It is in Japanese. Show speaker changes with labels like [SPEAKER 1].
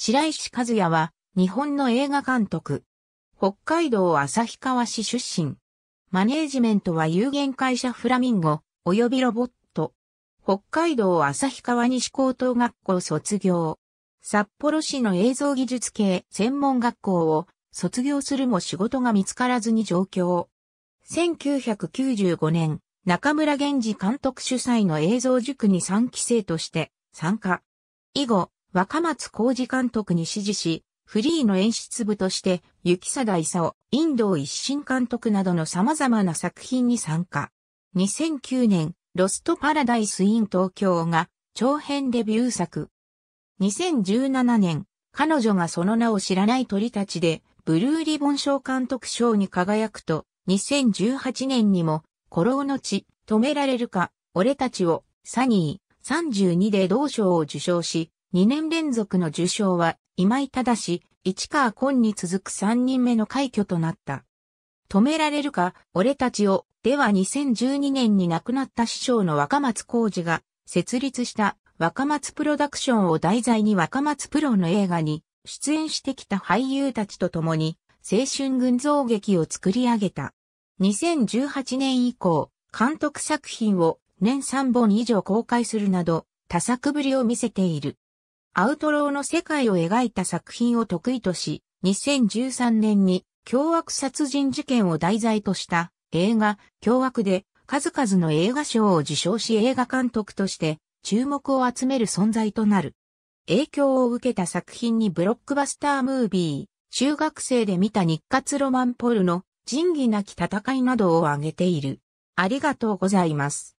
[SPEAKER 1] 白石和也は、日本の映画監督。北海道旭川市出身。マネージメントは有限会社フラミンゴ、及びロボット。北海道旭川西高等学校卒業。札幌市の映像技術系専門学校を卒業するも仕事が見つからずに上京。1995年、中村源二監督主催の映像塾に3期生として参加。以後、若松浩二監督に指示し、フリーの演出部として、雪貞勲、ンド一新監督などの様々な作品に参加。2009年、ロストパラダイスイン東京が長編デビュー作。2017年、彼女がその名を知らない鳥たちで、ブルーリボン賞監督賞に輝くと、2018年にも、古老の地、止められるか、俺たちを、サニー、32で同賞を受賞し、2年連続の受賞は今井正、市川昆に続く3人目の快挙となった。止められるか、俺たちを、では2012年に亡くなった師匠の若松浩二が設立した若松プロダクションを題材に若松プロの映画に出演してきた俳優たちと共に青春群像劇を作り上げた。2018年以降、監督作品を年3本以上公開するなど多作ぶりを見せている。アウトローの世界を描いた作品を得意とし、2013年に凶悪殺人事件を題材とした映画、凶悪で数々の映画賞を受賞し映画監督として注目を集める存在となる。影響を受けた作品にブロックバスタームービー、中学生で見た日活ロマンポルノ、仁義なき戦いなどを挙げている。ありがとうございます。